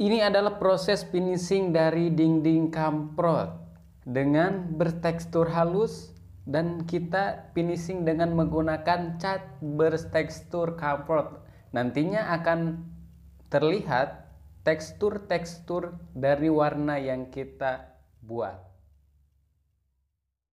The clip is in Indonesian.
Ini adalah proses finishing dari dinding kamprot dengan bertekstur halus dan kita finishing dengan menggunakan cat bertekstur kamprot. Nantinya akan terlihat tekstur-tekstur dari warna yang kita buat.